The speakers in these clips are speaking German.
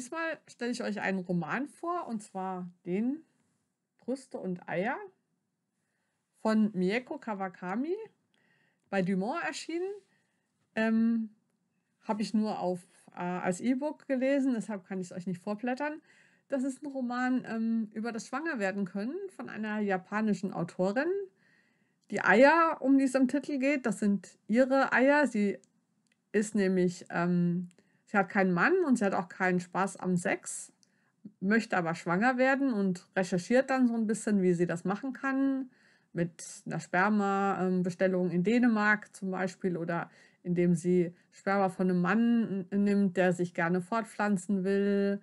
Diesmal stelle ich euch einen Roman vor, und zwar den Brüste und Eier von Mieko Kawakami, bei Dumont erschienen. Ähm, Habe ich nur auf, äh, als E-Book gelesen, deshalb kann ich es euch nicht vorblättern. Das ist ein Roman ähm, über das Schwangerwerden können von einer japanischen Autorin. Die Eier, um die es im Titel geht, das sind ihre Eier. Sie ist nämlich ähm, Sie hat keinen Mann und sie hat auch keinen Spaß am Sex, möchte aber schwanger werden und recherchiert dann so ein bisschen, wie sie das machen kann. Mit einer Sperma-Bestellung in Dänemark zum Beispiel oder indem sie Sperma von einem Mann nimmt, der sich gerne fortpflanzen will.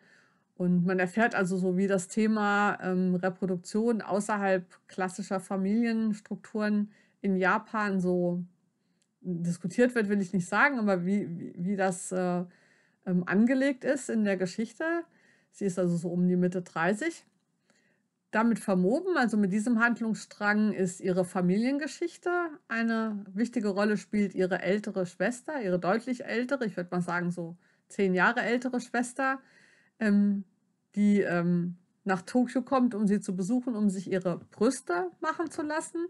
Und man erfährt also so, wie das Thema ähm, Reproduktion außerhalb klassischer Familienstrukturen in Japan so diskutiert wird, will ich nicht sagen, aber wie, wie, wie das äh, ähm, angelegt ist in der Geschichte. Sie ist also so um die Mitte 30. Damit vermoben, also mit diesem Handlungsstrang, ist ihre Familiengeschichte. Eine wichtige Rolle spielt ihre ältere Schwester, ihre deutlich ältere, ich würde mal sagen so zehn Jahre ältere Schwester, ähm, die ähm, nach Tokio kommt, um sie zu besuchen, um sich ihre Brüste machen zu lassen.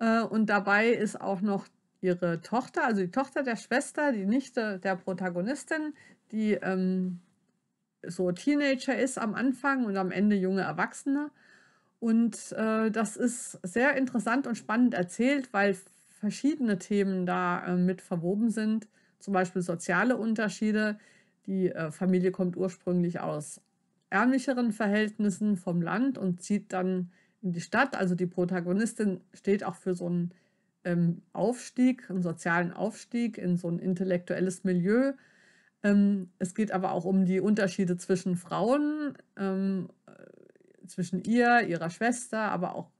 Äh, und dabei ist auch noch ihre Tochter, also die Tochter der Schwester, die Nichte der Protagonistin, die ähm, so Teenager ist am Anfang und am Ende junge Erwachsene. Und äh, das ist sehr interessant und spannend erzählt, weil verschiedene Themen da äh, mit verwoben sind. Zum Beispiel soziale Unterschiede. Die äh, Familie kommt ursprünglich aus ärmlicheren Verhältnissen vom Land und zieht dann in die Stadt. Also die Protagonistin steht auch für so einen ähm, Aufstieg, einen sozialen Aufstieg in so ein intellektuelles Milieu. Ähm, es geht aber auch um die Unterschiede zwischen Frauen, ähm, äh, zwischen ihr, ihrer Schwester, aber auch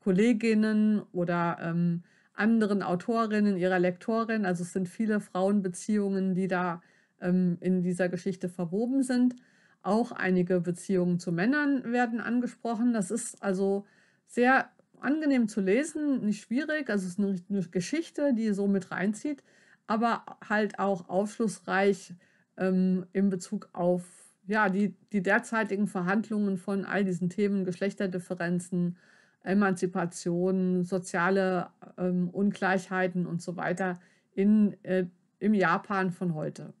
Kolleginnen oder ähm, anderen Autorinnen, ihrer Lektorin. Also es sind viele Frauenbeziehungen, die da ähm, in dieser Geschichte verwoben sind. Auch einige Beziehungen zu Männern werden angesprochen. Das ist also sehr angenehm zu lesen, nicht schwierig. Also es ist eine, eine Geschichte, die so mit reinzieht, aber halt auch aufschlussreich ähm, in Bezug auf ja, die, die derzeitigen Verhandlungen von all diesen Themen, Geschlechterdifferenzen, Emanzipation, soziale ähm, Ungleichheiten und so weiter in, äh, im Japan von heute.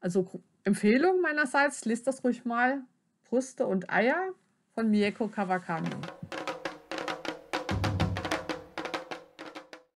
Also Empfehlung meinerseits, lest das ruhig mal. Brüste und Eier von Mieko Kawakami.